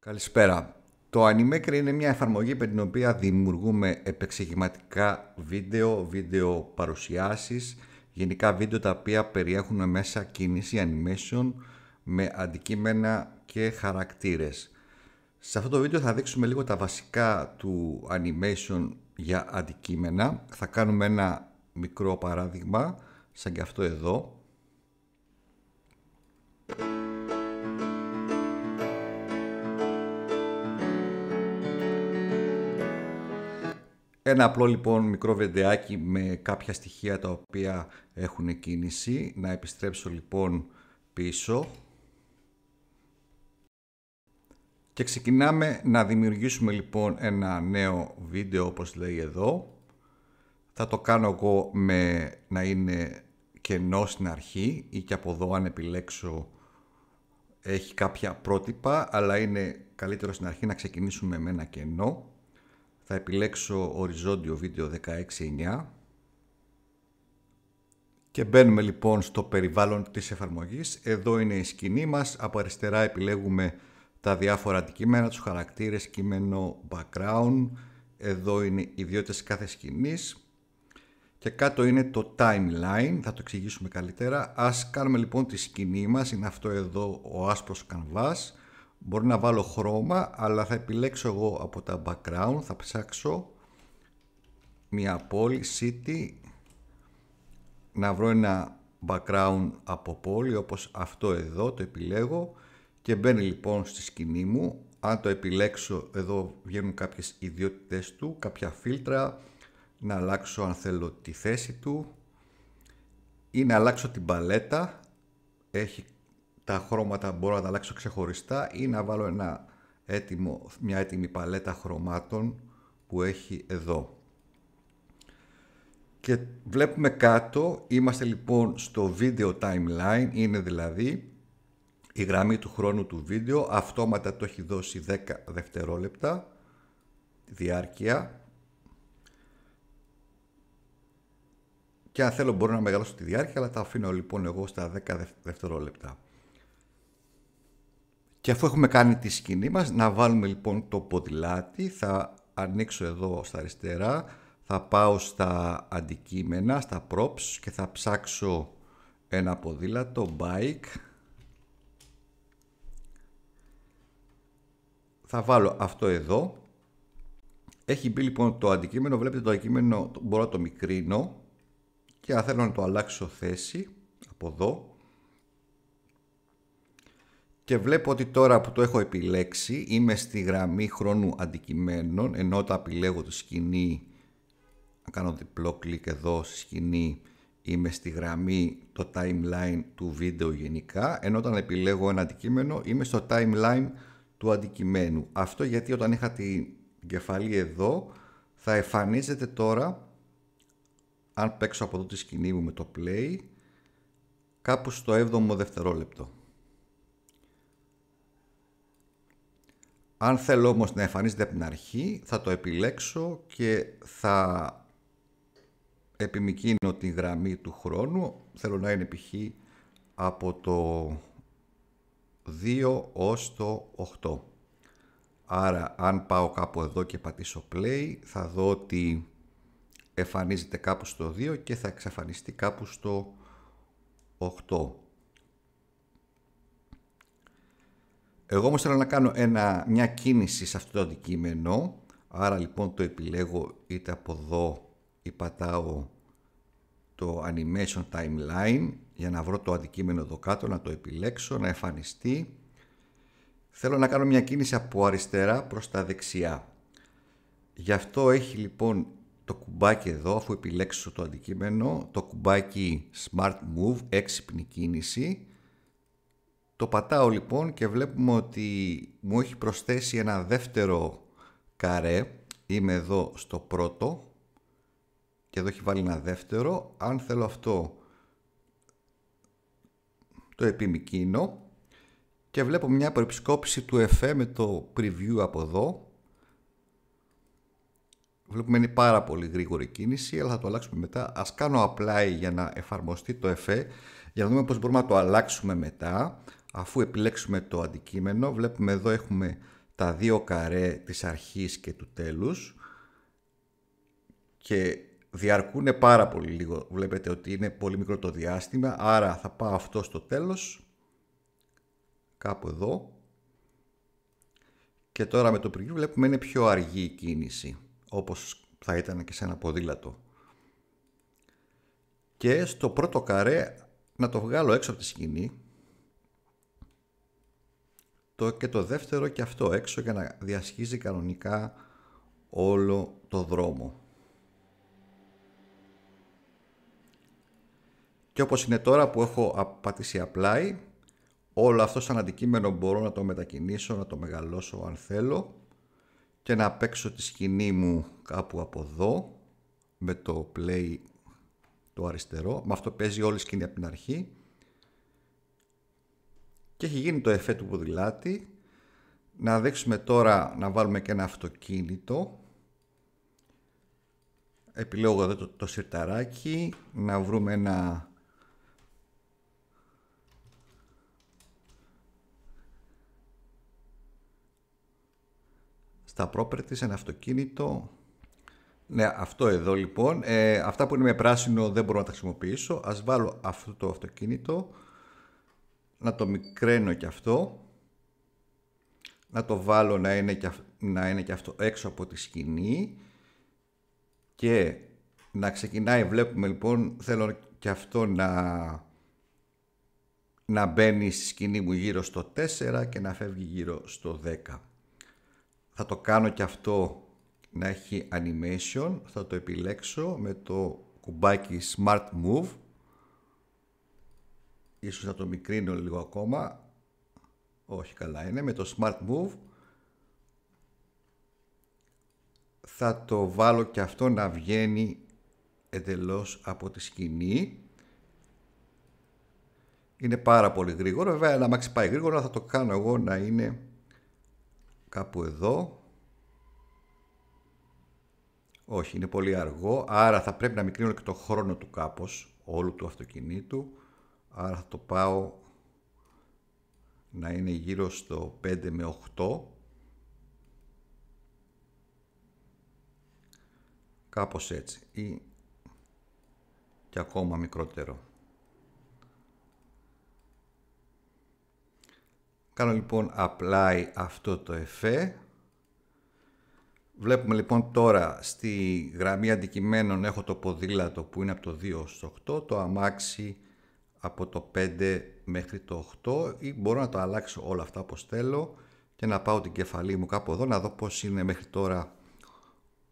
Καλησπέρα. Το Animaker είναι μια εφαρμογή με την οποία δημιουργούμε επεξηγηματικά βίντεο, βίντεο παρουσιάσεις, γενικά βίντεο τα οποία περιέχουν μέσα κίνηση, animation, με αντικείμενα και χαρακτήρες. Σε αυτό το βίντεο θα δείξουμε λίγο τα βασικά του animation για αντικείμενα. Θα κάνουμε ένα μικρό παράδειγμα, σαν και αυτό εδώ. Ένα απλό λοιπόν μικρό βεντεάκι με κάποια στοιχεία τα οποία έχουν κίνηση. Να επιστρέψω λοιπόν πίσω. Και ξεκινάμε να δημιουργήσουμε λοιπόν ένα νέο βίντεο όπως λέει εδώ. Θα το κάνω εγώ με να είναι κενό στην αρχή ή και από εδώ αν επιλέξω έχει κάποια πρότυπα αλλά είναι καλύτερο στην αρχή να ξεκινήσουμε με ένα κενό θα επιλέξω οριζόντιο βίντεο 16.9 και μπαίνουμε λοιπόν στο περιβάλλον της εφαρμογής. Εδώ είναι η σκηνή μας, από αριστερά επιλέγουμε τα διάφορα αντικείμενα, τους χαρακτήρες, κείμενο, background. Εδώ είναι οι ιδιότητες κάθε σκηνής. Και κάτω είναι το timeline, θα το εξηγήσουμε καλύτερα. Ας κάνουμε λοιπόν τη σκηνή μας, είναι αυτό εδώ ο άσπρος κανβάς. Μπορώ να βάλω χρώμα, αλλά θα επιλέξω εγώ από τα background, θα ψάξω μια πόλη, city, να βρω ένα background από πόλη όπως αυτό εδώ, το επιλέγω και μπαίνει λοιπόν στη σκηνή μου. Αν το επιλέξω εδώ βγαίνουν κάποιες ιδιότητες του, κάποια φίλτρα, να αλλάξω αν θέλω τη θέση του ή να αλλάξω την παλέτα, έχει τα χρώματα μπορώ να τα αλλάξω ξεχωριστά ή να βάλω ένα μια έτοιμη παλέτα χρωμάτων που έχει εδώ. Και βλέπουμε κάτω, είμαστε λοιπόν στο video timeline, είναι δηλαδή η γραμμή του χρόνου του βίντεο, αυτόματα το έχει δώσει 10 δευτερόλεπτα, διάρκεια. Και αν θέλω μπορώ να μεγαλώσω τη διάρκεια, αλλά τα αφήνω λοιπόν εγώ στα 10 δευτερόλεπτα. Και αφού έχουμε κάνει τη σκηνή μας, να βάλουμε λοιπόν το ποδηλάτι, θα ανοίξω εδώ στα αριστερά, θα πάω στα αντικείμενα, στα props και θα ψάξω ένα ποδήλατο, bike. Θα βάλω αυτό εδώ. Έχει μπει λοιπόν το αντικείμενο, βλέπετε το αντικείμενο μπορώ να το μικρύνω και αν θέλω να το αλλάξω θέση από εδώ και βλέπω ότι τώρα που το έχω επιλέξει είμαι στη γραμμή χρόνου αντικειμένων ενώ όταν επιλέγω τη σκηνή να κάνω διπλό κλικ εδώ στη σκηνή είμαι στη γραμμή το timeline του βίντεο γενικά ενώ όταν επιλέγω ένα αντικείμενο είμαι στο timeline του αντικειμένου αυτό γιατί όταν είχα την κεφαλή εδώ θα εμφανίζεται τώρα αν παίξω από εδώ τη σκηνή μου με το play κάπου στο 7ο δευτερόλεπτο Αν θέλω όμως να εμφανίζεται από την αρχή, θα το επιλέξω και θα επιμικίνω τη γραμμή του χρόνου. Θέλω να είναι π.χ. από το 2 ως το 8. Άρα αν πάω κάπου εδώ και πατήσω play θα δω ότι εμφανίζεται κάπου στο 2 και θα εξαφανιστεί κάπου στο 8. Εγώ όμως θέλω να κάνω ένα, μια κίνηση σε αυτό το αντικείμενο, άρα λοιπόν το επιλέγω είτε από εδώ ή πατάω το animation timeline για να βρω το αντικείμενο εδώ κάτω, να το επιλέξω, να εμφανιστεί. Θέλω να κάνω μια κίνηση από αριστερά προς τα δεξιά. Γι' αυτό έχει λοιπόν το κουμπάκι εδώ, αφού επιλέξω το αντικείμενο, το κουμπάκι Smart Move, έξυπνη κίνηση, το πατάω λοιπόν και βλέπουμε ότι μου έχει προσθέσει ένα δεύτερο καρέ. Είμαι εδώ στο πρώτο και εδώ έχει βάλει ένα δεύτερο. Αν θέλω αυτό το επιμικίνω και βλέπω μια προεπισκόπηση του εφέ με το preview από εδώ. Βλέπουμε είναι πάρα πολύ γρήγορη κίνηση, αλλά θα το αλλάξουμε μετά. Ας κάνω apply για να εφαρμοστεί το εφέ, για να δούμε πώς μπορούμε να το αλλάξουμε μετά. Αφού επιλέξουμε το αντικείμενο, βλέπουμε εδώ έχουμε τα δύο καρέ της αρχής και του τέλους και διαρκούν πάρα πολύ λίγο. Βλέπετε ότι είναι πολύ μικρό το διάστημα, άρα θα πάω αυτό στο τέλος, κάπου εδώ. Και τώρα με το preview βλέπουμε είναι πιο αργή η κίνηση, όπως θα ήταν και σε ένα ποδήλατο. Και στο πρώτο καρέ να το βγάλω έξω από τη σκηνή, το, και το δεύτερο και αυτό έξω για να διασχίζει κανονικά όλο το δρόμο. Και όπως είναι τώρα που έχω πατήσει Apply, όλο αυτό σαν αντικείμενο μπορώ να το μετακινήσω, να το μεγαλώσω αν θέλω και να παίξω τη σκηνή μου κάπου από εδώ με το play το αριστερό. Με αυτό παίζει όλη η σκηνή από την αρχή και έχει γίνει το εφέ του ποδηλάτη. Να δείξουμε τώρα να βάλουμε και ένα αυτοκίνητο. Επιλέγω εδώ το, το σιρταράκι, να βρούμε ένα στα properties, ένα αυτοκίνητο. Ναι, αυτό εδώ λοιπόν. Ε, αυτά που είναι με πράσινο δεν μπορώ να τα χρησιμοποιήσω. Ας βάλω αυτό το αυτοκίνητο να το μικραίνω και αυτό, να το βάλω να είναι και, να είναι και αυτό έξω από τη σκηνή και να ξεκινάει, βλέπουμε λοιπόν, θέλω και αυτό να, να μπαίνει στη σκηνή μου γύρω στο 4 και να φεύγει γύρω στο 10. Θα το κάνω και αυτό να έχει animation, θα το επιλέξω με το κουμπάκι Smart Move ίσως να το μικρύνω λίγο ακόμα, όχι καλά είναι, με το Smart Move θα το βάλω και αυτό να βγαίνει εντελώς από τη σκηνή. Είναι πάρα πολύ γρήγορο, βέβαια να μάξι πάει γρήγορα θα το κάνω εγώ να είναι κάπου εδώ. Όχι, είναι πολύ αργό, άρα θα πρέπει να μικρύνω και το χρόνο του κάπως, όλου του αυτοκινήτου άρα θα το πάω να είναι γύρω στο 5 με 8 κάπως έτσι ή και ακόμα μικρότερο Κάνω λοιπόν apply αυτό το εφέ. Βλέπουμε λοιπόν τώρα στη γραμμή αντικειμένων έχω το ποδήλατο που είναι από το 2 στο 8, το αμάξι από το 5 μέχρι το 8 ή μπορώ να το αλλάξω όλα αυτά όπως θέλω και να πάω την κεφαλή μου κάπου εδώ να δω πώς είναι μέχρι τώρα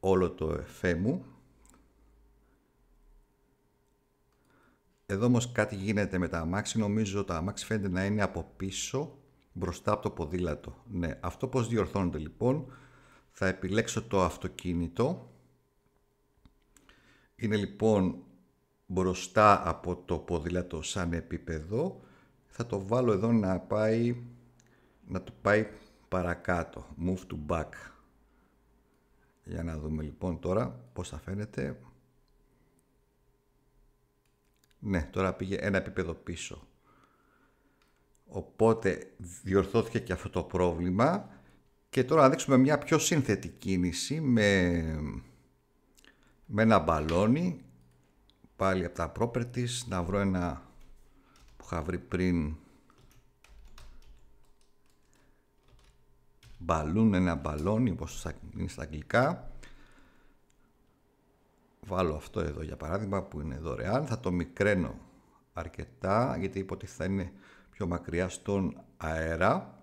όλο το εφέ μου. Εδώ όμως κάτι γίνεται με τα αμάξι. Νομίζω τα αμάξι φαίνεται να είναι από πίσω μπροστά από το ποδήλατο. Ναι, αυτό πώς διορθώνεται λοιπόν. Θα επιλέξω το αυτοκίνητο. Είναι λοιπόν μπροστά από το ποδήλατο σαν επίπεδο, θα το βάλω εδώ να πάει, να το πάει παρακάτω, move to back. Για να δούμε λοιπόν τώρα πώς θα φαίνεται. Ναι, τώρα πήγε ένα επίπεδο πίσω. Οπότε διορθώθηκε και αυτό το πρόβλημα και τώρα να δείξουμε μια πιο σύνθετη κίνηση με, με ένα μπαλόνι πάλι από τα properties να βρω ένα που είχα βρει πριν μπαλούν, ένα μπαλόνι όπως είναι στα αγγλικά βάλω αυτό εδώ για παράδειγμα που είναι δωρεάν θα το μικραίνω αρκετά γιατί ότι θα είναι πιο μακριά στον αέρα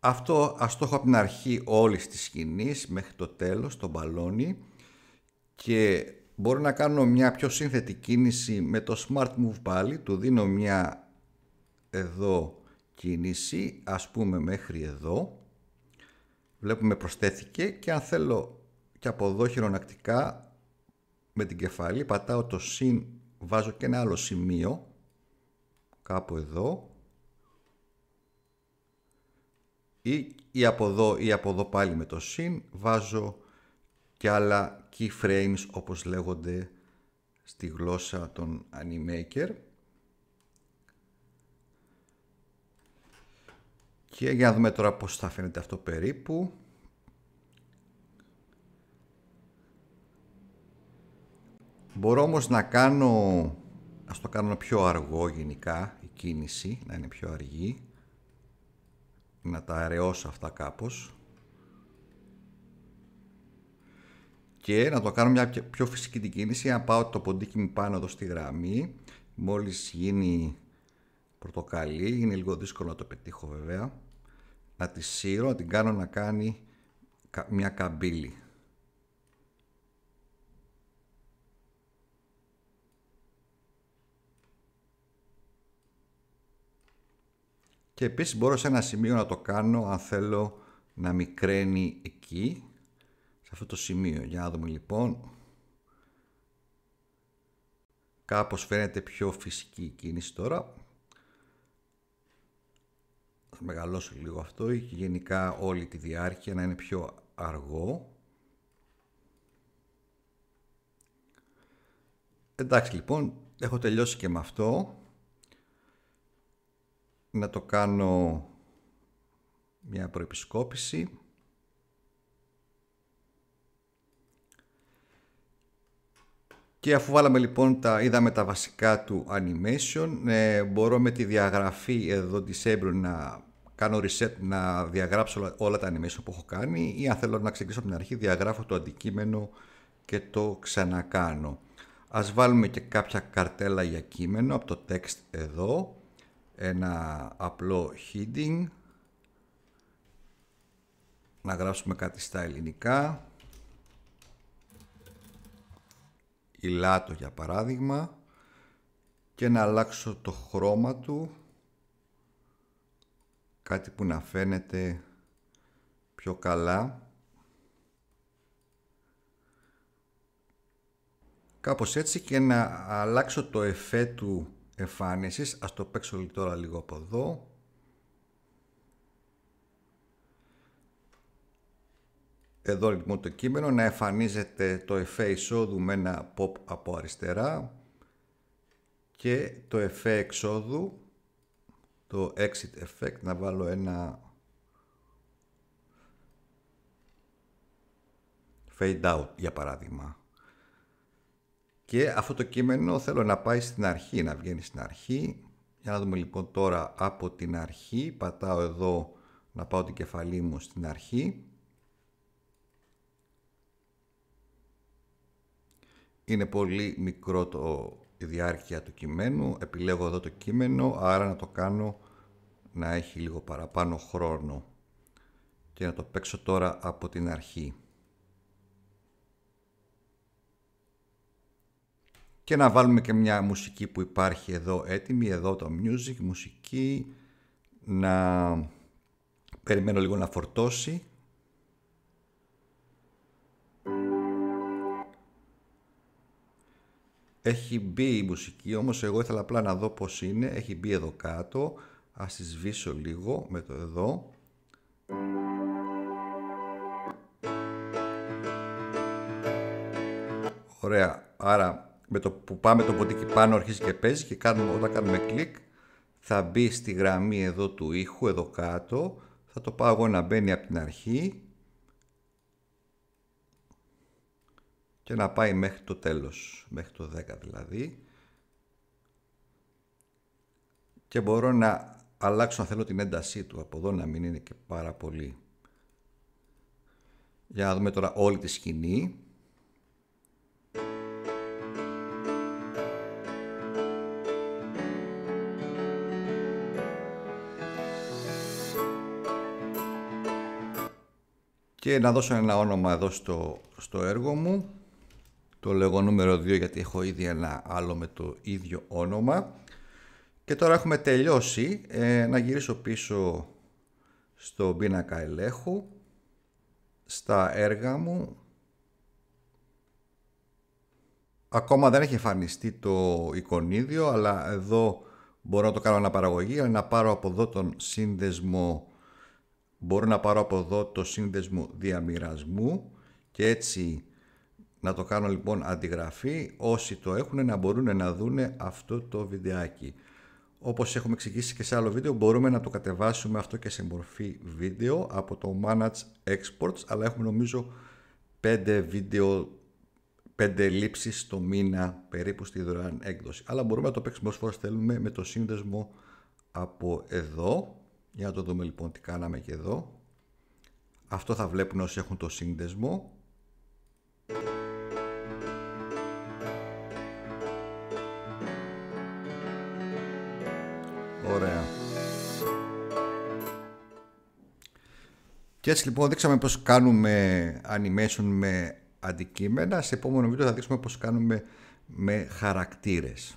αυτό ας το έχω από την αρχή όλη της σκηνής μέχρι το τέλος, το μπαλόνι και μπορώ να κάνω μια πιο σύνθετη κίνηση με το Smart Move πάλι, του δίνω μια εδώ κίνηση, ας πούμε μέχρι εδώ, βλέπουμε προσθέθηκε και αν θέλω και από εδώ χειρονακτικά με την κεφάλι, πατάω το συν, βάζω και ένα άλλο σημείο, κάπου εδώ, ή, ή από εδώ ή από εδώ πάλι με το συν, βάζω και άλλα keyframes όπως λέγονται στη γλώσσα των animaker. Και για να δούμε τώρα πώς θα φαίνεται αυτό περίπου. Μπορώ όμως να κάνω, ας το κάνω πιο αργό γενικά, η κίνηση να είναι πιο αργή, να τα αραιώσω αυτά κάπως. και να το κάνω μια πιο φυσική την κίνηση να πάω το ποντίκι μου πάνω εδώ στη γραμμή μόλις γίνει πορτοκαλί είναι λίγο δύσκολο να το πετύχω βέβαια να τη σύρω, να την κάνω να κάνει μια καμπύλη και επίσης μπορώ σε ένα σημείο να το κάνω αν θέλω να μικραίνει εκεί σε αυτό το σημείο. Για να δούμε λοιπόν. Κάπως φαίνεται πιο φυσική η κίνηση τώρα. Θα μεγαλώσω λίγο αυτό Και γενικά όλη τη διάρκεια να είναι πιο αργό. Εντάξει λοιπόν, έχω τελειώσει και με αυτό. Να το κάνω μια προεπισκόπηση. Και αφού βάλαμε λοιπόν τα, είδαμε τα βασικά του animation, ε, μπορώ με τη διαγραφή εδώ disable να κάνω reset, να διαγράψω όλα τα animation που έχω κάνει ή αν θέλω να ξεκινήσω από την αρχή διαγράφω το αντικείμενο και το ξανακάνω. Ας βάλουμε και κάποια καρτέλα για κείμενο από το text εδώ, ένα απλό heading, να γράψουμε κάτι στα ελληνικά, η Λάτο για παράδειγμα και να αλλάξω το χρώμα του κάτι που να φαίνεται πιο καλά κάπως έτσι και να αλλάξω το εφέ του εμφάνισης ας το παίξω τώρα λίγο από εδώ εδώ λοιπόν το κείμενο, να εμφανίζεται το εφέ εισόδου με ένα pop από αριστερά και το εφέ εξόδου, το exit effect, να βάλω ένα fade out για παράδειγμα. Και αυτό το κείμενο θέλω να πάει στην αρχή, να βγαίνει στην αρχή. Για να δούμε λοιπόν τώρα από την αρχή, πατάω εδώ να πάω την κεφαλή μου στην αρχή είναι πολύ μικρό το η διάρκεια του κειμένου, επιλέγω εδώ το κείμενο, άρα να το κάνω να έχει λίγο παραπάνω χρόνο και να το παίξω τώρα από την αρχή. Και να βάλουμε και μια μουσική που υπάρχει εδώ έτοιμη, εδώ το music, μουσική, να περιμένω λίγο να φορτώσει Έχει μπει η μουσική, όμως εγώ ήθελα απλά να δω πώς είναι. Έχει μπει εδώ κάτω. Ας τη σβήσω λίγο με το εδώ. Ωραία. Άρα με το που πάμε το ποντίκι πάνω αρχίζει και παίζει και κάνουμε, όταν κάνουμε κλικ θα μπει στη γραμμή εδώ του ήχου, εδώ κάτω. Θα το πάω εγώ να μπαίνει από την αρχή και να πάει μέχρι το τέλος, μέχρι το 10 δηλαδή. Και μπορώ να αλλάξω αν θέλω την έντασή του, από εδώ να μην είναι και πάρα πολύ. Για να δούμε τώρα όλη τη σκηνή. Και να δώσω ένα όνομα εδώ στο, στο έργο μου. Το λέγω νούμερο 2 γιατί έχω ήδη ένα άλλο με το ίδιο όνομα. Και τώρα έχουμε τελειώσει. Ε, να γυρίσω πίσω στο πίνακα ελέγχου, στα έργα μου. Ακόμα δεν έχει εμφανιστεί το εικονίδιο, αλλά εδώ μπορώ να το κάνω αναπαραγωγή, να πάρω από εδώ τον σύνδεσμο, μπορώ να πάρω από εδώ το σύνδεσμο διαμοιρασμού και έτσι να το κάνω λοιπόν αντιγραφή όσοι το έχουν να μπορούν να δούνε αυτό το βιντεάκι. Όπως έχουμε εξηγήσει και σε άλλο βίντεο μπορούμε να το κατεβάσουμε αυτό και σε μορφή βίντεο από το Manage Exports αλλά έχουμε νομίζω 5 βίντεο 5 λήψεις το μήνα περίπου στη δωρεάν έκδοση. Αλλά μπορούμε να το παίξουμε όσο φορές θέλουμε με το σύνδεσμο από εδώ. Για να το δούμε λοιπόν τι κάναμε και εδώ. Αυτό θα βλέπουν όσοι έχουν το σύνδεσμο Ωραία. Και έτσι λοιπόν δείξαμε πώς κάνουμε animation με αντικείμενα. Σε επόμενο βίντεο θα δείξουμε πώς κάνουμε με χαρακτήρες.